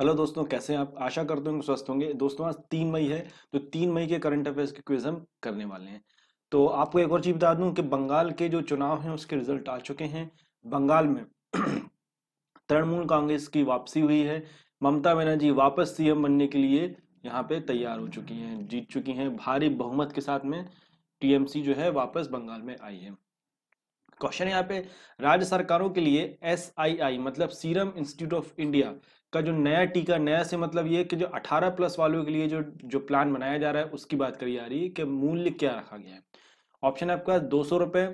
Hello दोस्तों कैसे हैं आप आशा करते होंगे स्वस्थ होंगे दोस्तों आज तीन मई है तो तीन मई के करंट अफेयर्स के क्विज हम करने वाले हैं तो आपको एक और चीज़ बता दूं कि बंगाल के जो चुनाव हैं उसके रिजल्ट आ चुके हैं बंगाल में तृणमूल कांग्रेस की वापसी हुई है ममता बनर्जी वापस सीएम बनने के लिए यहाँ पे तैयार हो चुकी हैं जीत चुकी हैं भारी बहुमत के साथ में टीएमसी जो है वापस बंगाल में आई है क्वेश्चन यहाँ पे राज्य सरकारों के लिए एस मतलब सीरम इंस्टीट्यूट ऑफ इंडिया का जो नया टीका नया से मतलब ये कि जो 18 प्लस वालों के लिए जो जो प्लान बनाया जा रहा है उसकी बात करी जा रही है कि मूल्य क्या रखा गया है ऑप्शन आपका दो सौ रुपये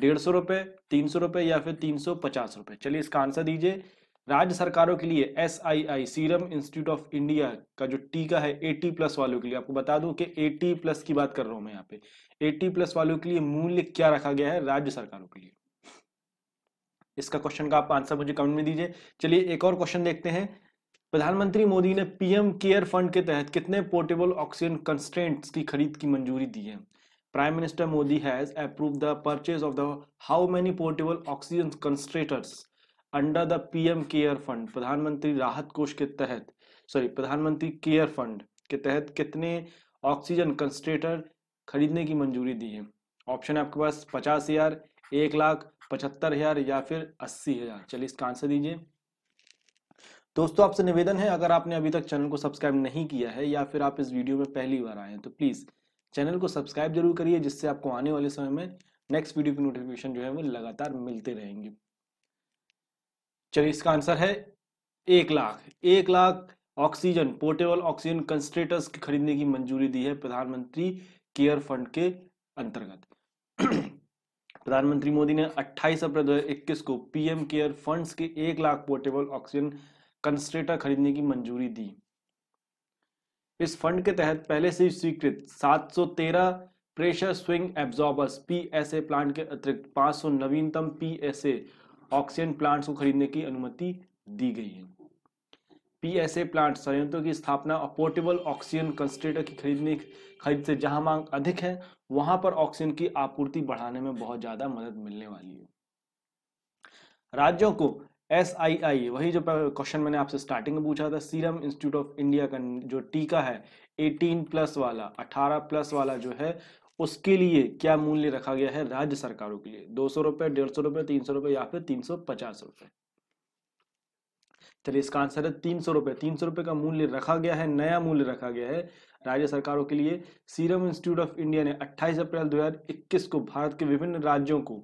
डेढ़ सौ रुपये तीन सौ रुपये या फिर तीन सौ पचास रुपये चलिए इसका आंसर दीजिए राज्य सरकारों के लिए S I I serum institute of India का जो टीका है एटी प्लस वालों के लिए आपको बता दूं कि एटी प्लस की बात कर रहा हूं मैं यहाँ पे एटी प्लस वालों के लिए मूल्य क्या रखा गया है राज्य सरकारों के लिए इसका क्वेश्चन का आप आंसर मुझे कमेंट में दीजिए चलिए एक और क्वेश्चन देखते हैं प्रधानमंत्री मोदी ने पीएम केयर फंड के तहत कितने पोर्टेबल ऑक्सीजन कंस्ट्रेंट्स की खरीद की मंजूरी दी है prime minister Modi has approve the purchase of the how many portable oxygen concentrators under the PM care fund प्रधानमंत्री राहत कोष के तहत सॉरी प्रधानमंत्री केयर फंड के तहत कितने ऑक्सीजन कंस्ट्रेटर खरीदने की मंजूरी दी है ऑप्शन है आपके पास पचास हजार एक लाख पचहत्तर हजार या फिर अस्सी हजार चलिए इसका आंसर दीजिए दोस्तों आपसे निवेदन है अगर आपने अभी तक चैनल को सब्सक्राइब नहीं किया है या फिर आप इस वीडियो में पहली बार आए हैं तो प्लीज़ चैनल को सब्सक्राइब जरूर करिए जिससे आपको आने वाले समय में नेक्स्ट वीडियो की नोटिफिकेशन जो है वो लगातार मिलते रहेंगे चलिए इसका आंसर है एक लाख एक lakh oxygen portable oxygen concentrators खरीदने की मंजूरी दी है प्रधानमंत्री केयर फंड के अंतर्गत प्रधानमंत्री मोदी ने 28 अप्रैल 2021 को पीएम केयर फंड्स के एक लाख पोर्टेबल ऑक्सीजन कंस्ट्रेटर खरीदने की मंजूरी दी इस फंड के तहत पहले से स्वीकृत 713 pressure swing absorbers PSA plant के अतिरिक्त 500 नवीनतम पीएसए ऑक्सीजन प्लांट्स को खरीदने की अनुमति दी गई है पीएसए प्लांट संयंत्रों की स्थापना और पोर्टेबल ऑक्सीजन कंस्ट्रेटर की खरीदने खरीद से जहां मांग अधिक है वहां पर ऑक्सीजन की आपूर्ति बढ़ाने में बहुत ज्यादा मदद मिलने वाली है राज्यों को एस आई आई वही जो क्वेश्चन मैंने आपसे स्टार्टिंग में पूछा था सीरम इंस्टीट्यूट ऑफ इंडिया का जो टीका है 18 प्लस वाला 18 प्लस वाला जो है उसके लिए क्या मूल्य रखा गया है राज्य सरकारों के लिए दो सौ रुपए डेढ़ सौ रुपए तीन सौ रुपए या फिर तीन सौ पचास रुपए चलिए इसका आंसर है तीन सौ रुपए तीन सौ रुपए का मूल्य रखा गया है नया मूल्य रखा गया है राज्य सरकारों के लिए सीरम इंस्टीट्यूट ऑफ इंडिया ने 28 अप्रैल 2021 को भारत के विभिन्न राज्यों को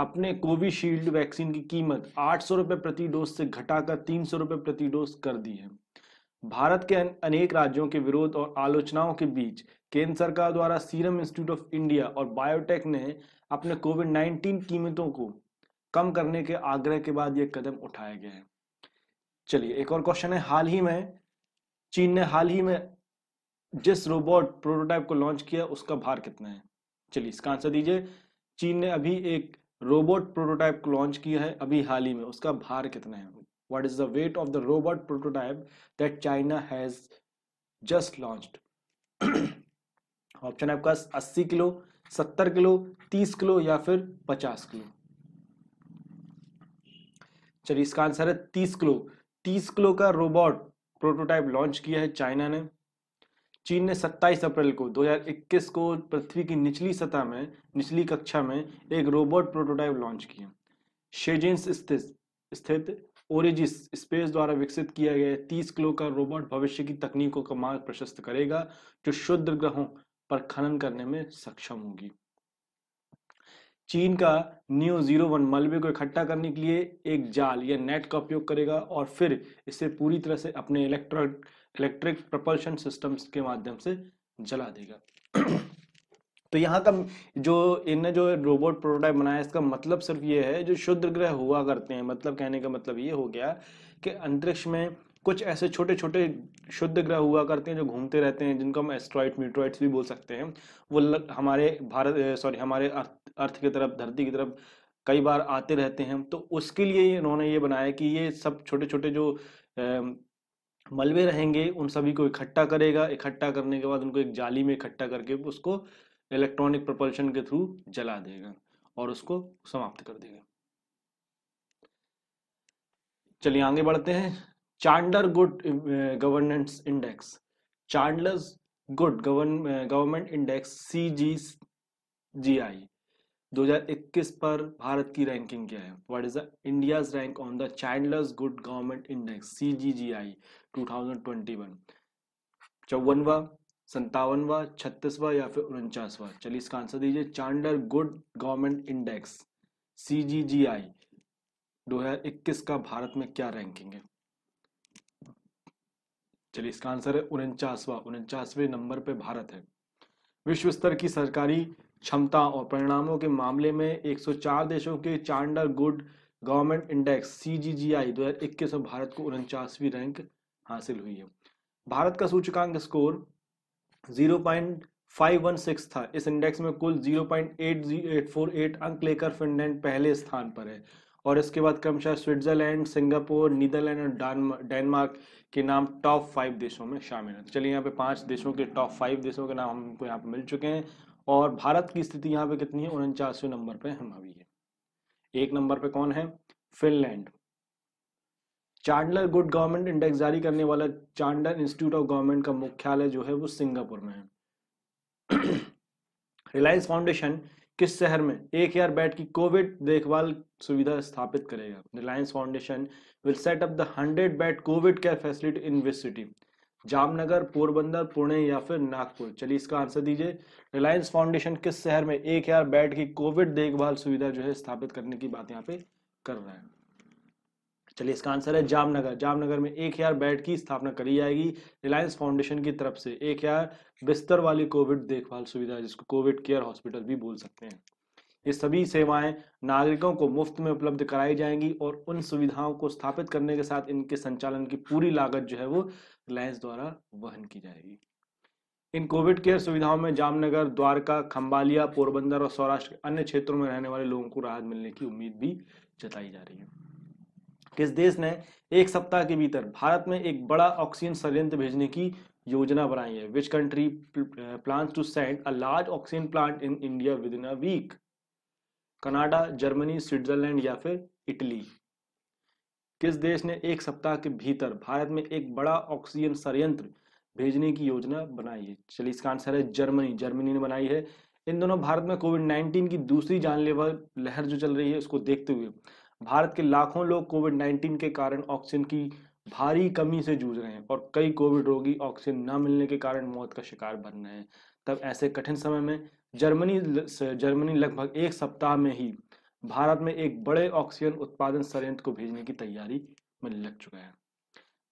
अपने कोविशील्ड वैक्सीन की कीमत आठ सौ रुपये प्रति डोज से घटाकर तीन सौ रुपये प्रति डोज कर दी है भारत के अनेक राज्यों के विरोध और आलोचनाओं के बीच केंद्र सरकार द्वारा सीरम इंस्टीट्यूट ऑफ इंडिया और बायोटेक ने अपने कोविड 19 कीमतों को कम करने के आग्रह के बाद ये कदम उठाया गया है चलिए एक और क्वेश्चन है हाल ही में चीन ने हाल ही में जिस रोबोट प्रोटोटाइप को लॉन्च किया उसका भार कितना है चलिए इसका आंसर दीजिए चीन ने अभी एक रोबोट प्रोटोटाइप को लॉन्च किया है अभी हाल ही में उसका भार कितना है what is the weight of the robot prototype that China has just launch option है आपका अस्सी किलो सत्तर किलो तीस किलो या फिर पचास किलो चलिए इसका आंसर है तीस किलो तीस किलो का रोबोट प्रोटोटाइप लॉन्च किया है चाइना ने चीन ने 27 अप्रैल को 2021 को पृथ्वी की निचली सतह में निचली कक्षा में एक रोबोट प्रोटोटाइप लॉन्च किया शेजेंस स्थित स्थित ओरिजिस स्पेस द्वारा विकसित किया गया 30 किलो का रोबोट भविष्य की तकनीकों का मार्ग प्रशस्त करेगा जो शुद्ध ग्रहों पर खनन करने में सक्षम होगी चीन का न्यू जीरो वन मलबे को इकट्ठा करने के लिए एक जाल या नेट का उपयोग करेगा और फिर इसे पूरी तरह से अपने इलेक्ट्रॉन इलेक्ट्रिक प्रपल्शन सिस्टम्स के माध्यम से जला देगा तो यहाँ का जो इनने जो रोबोट प्रोटोटाइप बनाया इसका मतलब सिर्फ ये है जो शुद्ध ग्रह हुआ करते हैं मतलब कहने का मतलब ये हो गया कि अंतरिक्ष में कुछ ऐसे छोटे छोटे शुद्ध ग्रह हुआ करते हैं जो घूमते रहते हैं जिनको हम एस्ट्रॉइड म्यूट्रॉइड्स भी बोल सकते हैं वो लग, हमारे भारत सॉरी हमारे अर्थ अर्थ की तरफ धरती की तरफ कई बार आते रहते हैं तो उसके लिए इन्होंने ये बनाया कि ये सब छोटे छोटे जो मलबे रहेंगे उन सभी को इकट्ठा करेगा इकट्ठा करने के बाद उनको एक जाली में इकट्ठा करके उसको इलेक्ट्रॉनिक प्रपल्शन के थ्रू जला देगा और उसको समाप्त कर देगा चलिए आगे बढ़ते हैं Chandler good governance index Chandler's good government index C G G I 2021 पर भारत की रैंकिंग क्या है what is the India rank on the childless good government index C G G I two thousand twenty one चौवनवा संतावनवा छत्तीसवा या फिर उनचासवा चलिए इसका आंसर दीजिए Chandler good government index C G G I दो हजार इक्कीस का भारत में क्या रैंकिंग है चलिए इसका आंसर है उनचासवा उनचासवें नंबर पे भारत है विश्व स्तर की सरकारी क्षमता और परिणामों के मामले में 104 देशों के Chandler good government index C G G I दो हज़ार इक्कीस में भारत को उनचासवीं रैंक हासिल हुई है भारत का सूचकांक स्कोर 0.516 था इस इंडेक्स में कुल 0.8848 अंक लेकर फिनलैंड पहले स्थान पर है और इसके बाद क्रमशः स्विट्जरलैंड सिंगापुर नीदरलैंड और डेनमार्क के नाम टॉप फाइव देशों में शामिल हैं तो चलिए यहाँ पे पांच देशों के टॉप फाइव देशों के नाम हमको यहाँ पे मिल चुके हैं और भारत की स्थिति यहाँ पे कितनी है उनचासवें नंबर पे हम अभी है एक नंबर पे कौन है Finland Chandler good government index जारी करने वाला चांडलर इंस्टीट्यूट ऑफ गवर्नमेंट का मुख्यालय जो है वो सिंगापुर में है रिलायंस फाउंडेशन किस शहर में एक हजार बेड की कोविड देखभाल सुविधा स्थापित करेगा Reliance Foundation will set up the hundred bed covid care facility in this city Jamnagar Porbandar Pune या फिर नागपुर चलिए इसका आंसर दीजिए रिलायंस फाउंडेशन किस शहर में एक हजार बेड की कोविड देखभाल सुविधा जो है स्थापित करने की बात यहाँ पे कर रहा है चलिए इसका आंसर है जामनगर जामनगर में एक हजार बेड की स्थापना करी जाएगी रिलायंस फाउंडेशन की तरफ से एक हजार बिस्तर वाली कोविड देखभाल सुविधा जिसको कोविड केयर हॉस्पिटल भी बोल सकते हैं ये सभी सेवाएं नागरिकों को मुफ्त में उपलब्ध कराई जाएंगी और उन सुविधाओं को स्थापित करने के साथ इनके संचालन की पूरी लागत जो है वो रिलायंस द्वारा वहन की जाएगी इन कोविड केयर सुविधाओं में जामनगर द्वारका खंबालिया पोरबंदर और सौराष्ट्र अन्य क्षेत्रों में रहने वाले लोगों को राहत मिलने की उम्मीद भी जताई जा रही है किस देश ने एक सप्ताह के भीतर भारत में एक बड़ा ऑक्सीजन संयंत्र भेजने की योजना बनाई है which country plan to send a large oxygen plant in India within a week Canada Germany Switzerland या फिर इटली किस देश ने एक सप्ताह के भीतर भारत में एक बड़ा ऑक्सीजन संयंत्र भेजने की योजना बनाई है चलिए इसका आंसर है जर्मनी जर्मनी ने बनाई है इन दोनों भारत में कोविड 19 की दूसरी जानलेवा लहर जो चल रही है उसको देखते हुए भारत के लाखों लोग कोविड 19 के कारण ऑक्सीजन की भारी कमी से जूझ रहे हैं और कई कोविड रोगी ऑक्सीजन न मिलने के कारण मौत का शिकार बन रहे हैं तब ऐसे कठिन समय में जर्मनी जर्मनी लगभग एक सप्ताह में ही भारत में एक बड़े ऑक्सीजन उत्पादन संयंत्र को भेजने की तैयारी में लग चुका है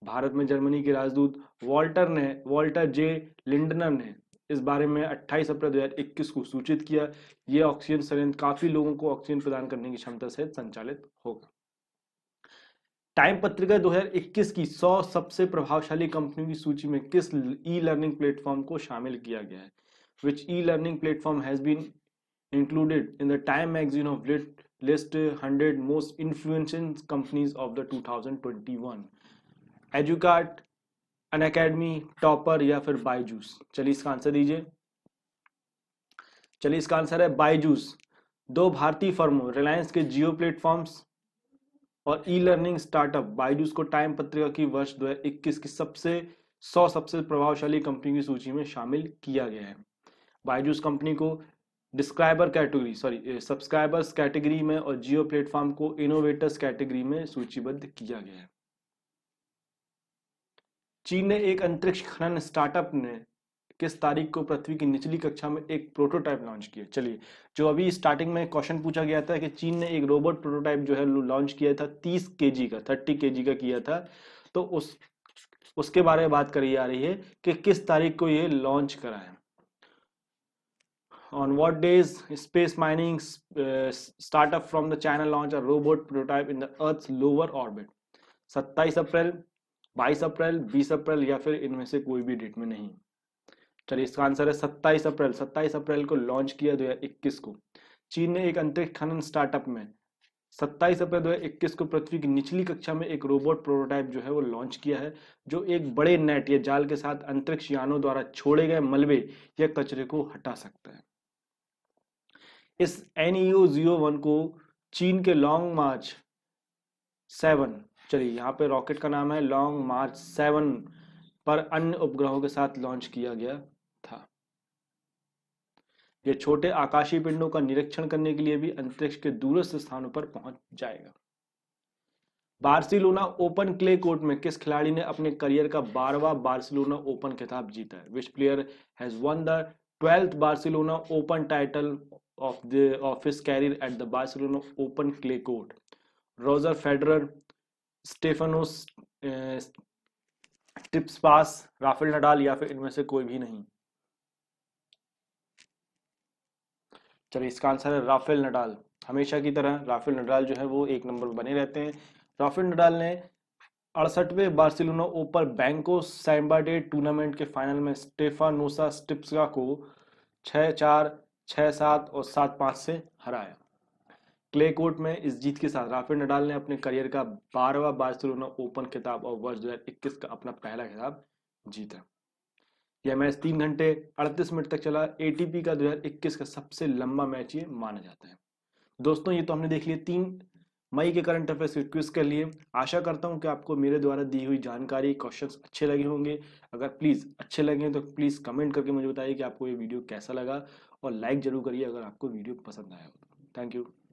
भारत में जर्मनी के राजदूत वॉल्टर ने वॉल्टर जे लिंडनर ने इस बारे में 28 अप्रैल 2021 को सूचित किया यह ऑक्सीजन संयंत्र काफी लोगों को ऑक्सीजन प्रदान करने की क्षमता से संचालित होगा टाइम पत्रिका 2021 की 100 सबसे प्रभावशाली कंपनियों की सूची में किस ई लर्निंग प्लेटफॉर्म को शामिल किया गया है which e-learning platform has been included in the Time magazine of Lit list 100 most influential companies of the 2021 EduCart an academy topper या फिर बायजूस चलिए इसका आंसर दीजिए चलिए इसका आंसर है बायजूस दो भारतीय फर्मों रिलायंस के जियो प्लेटफॉर्म्स और ई लर्निंग स्टार्टअप बायजूस को टाइम पत्रिका की वर्ष 2021 की सबसे 100 सबसे प्रभावशाली कंपनी की सूची में शामिल किया गया है बायजूस कंपनी को describer category sorry subscribers category में और जियो प्लेटफॉर्म को इनोवेटर्स कैटेगरी में सूचीबद्ध किया गया है चीन ने एक अंतरिक्ष खनन स्टार्टअप ने किस तारीख को पृथ्वी की निचली कक्षा में एक प्रोटोटाइप लॉन्च किया चलिए जो अभी स्टार्टिंग में क्वेश्चन पूछा गया था कि चीन ने एक रोबोट प्रोटोटाइप जो है लॉन्च किया था तीस के का थर्टी के का किया था तो उस उसके बारे में बात करी जा रही है कि किस तारीख को ये लॉन्च करा है on what days space mining uh, startup from the China launch a robot prototype in the Earth's lower orbit? 27 अप्रैल 22 अप्रैल 20 अप्रैल या फिर इनमें से कोई भी डेट में नहीं चलिए इसका आंसर है 27 अप्रैल 27 अप्रैल को लॉन्च किया 2021 को चीन ने एक अंतरिक्ष खनन स्टार्टअप में 27 अप्रैल 2021 को पृथ्वी की निचली कक्षा में एक रोबोट प्रोटोटाइप जो है वो लॉन्च किया है जो एक बड़े नेट या जाल के साथ अंतरिक्ष यानों द्वारा छोड़े गए मलबे या कचरे को हटा सकता है इस एन जीरो वन को चीन के लॉन्ग मार्च सेवन चलिए यहाँ पे रॉकेट का नाम है लॉन्ग मार्च सेवन पर अन्य उपग्रहों के साथ लॉन्च किया गया था यह छोटे आकाशीय पिंडों का निरीक्षण करने के लिए भी अंतरिक्ष के दूरस्थ स्थानों पर पहुंच जाएगा बार्सिलोना ओपन क्ले कोर्ट में किस खिलाड़ी ने अपने करियर का बारहवा बार्सिलोना ओपन खिताब जीता है which player has won the twelfth Barcelona open title of the of his career at the Barcelona Open clay court. Roger Federer, Stefanos uh, eh, पास Rafael Nadal या फिर इनमें से कोई भी नहीं चलिए इसका आंसर है राफेल नडाल हमेशा की तरह राफेल नडाल जो है वो एक नंबर बने रहते हैं राफेल नडाल ने अड़सठवें बार्सिलोना ओपन बैंको सैम्बाडे टूर्नामेंट के फाइनल में स्टेफानोसा स्टिप्सका को छः चार छः सात और सात पाँच से हराया क्ले कोर्ट में इस जीत के साथ राफेल नडाल ने अपने करियर का बारहवा बार्सिलोना ओपन खिताब और वर्ष दो का अपना पहला खिताब जीता यह मैच तीन घंटे 38 मिनट तक चला एटीपी का 2021 का सबसे लंबा मैच ये माना जाता है दोस्तों ये तो हमने देख लिया तीन मई के करंट अफेयर्स क्विज के लिए आशा करता हूँ कि आपको मेरे द्वारा दी हुई जानकारी क्वेश्चंस अच्छे लगे होंगे अगर प्लीज़ अच्छे लगे तो प्लीज़ कमेंट करके मुझे बताइए कि आपको ये वीडियो कैसा लगा और लाइक ज़रूर करिए अगर आपको वीडियो पसंद आया हो तो। Thank you